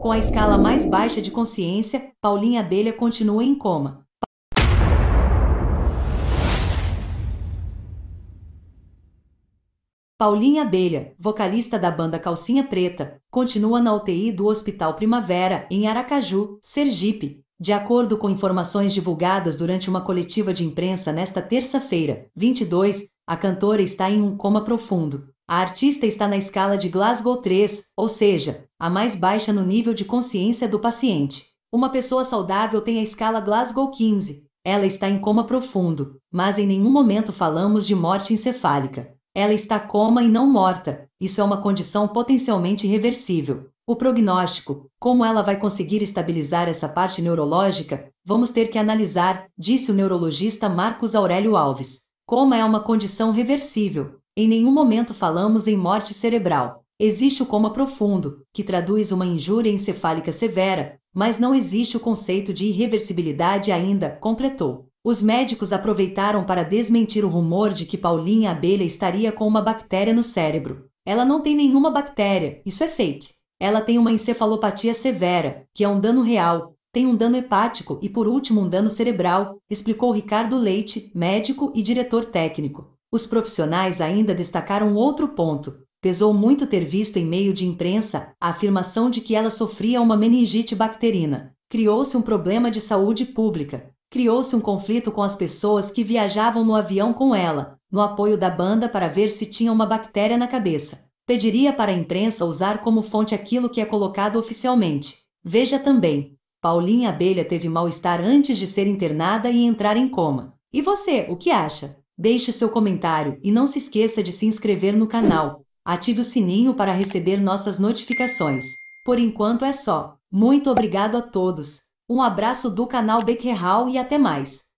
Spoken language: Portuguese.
Com a escala mais baixa de consciência, Paulinha Abelha continua em coma. Paulinha Abelha, vocalista da banda Calcinha Preta, continua na UTI do Hospital Primavera, em Aracaju, Sergipe. De acordo com informações divulgadas durante uma coletiva de imprensa nesta terça-feira, 22, a cantora está em um coma profundo. A artista está na escala de Glasgow 3, ou seja, a mais baixa no nível de consciência do paciente. Uma pessoa saudável tem a escala Glasgow 15. Ela está em coma profundo, mas em nenhum momento falamos de morte encefálica. Ela está coma e não morta. Isso é uma condição potencialmente irreversível. O prognóstico, como ela vai conseguir estabilizar essa parte neurológica, vamos ter que analisar, disse o neurologista Marcos Aurélio Alves. Coma é uma condição reversível, em nenhum momento falamos em morte cerebral. Existe o coma profundo, que traduz uma injúria encefálica severa, mas não existe o conceito de irreversibilidade ainda, completou. Os médicos aproveitaram para desmentir o rumor de que Paulinha Abelha estaria com uma bactéria no cérebro. Ela não tem nenhuma bactéria, isso é fake. Ela tem uma encefalopatia severa, que é um dano real, tem um dano hepático e, por último, um dano cerebral, explicou Ricardo Leite, médico e diretor técnico. Os profissionais ainda destacaram outro ponto. Pesou muito ter visto em meio de imprensa a afirmação de que ela sofria uma meningite bacterina. Criou-se um problema de saúde pública. Criou-se um conflito com as pessoas que viajavam no avião com ela, no apoio da banda para ver se tinha uma bactéria na cabeça. Pediria para a imprensa usar como fonte aquilo que é colocado oficialmente. Veja também: Paulinha Abelha teve mal-estar antes de ser internada e entrar em coma. E você, o que acha? Deixe seu comentário e não se esqueça de se inscrever no canal. Ative o sininho para receber nossas notificações. Por enquanto é só. Muito obrigado a todos. Um abraço do canal Becker Hall e até mais.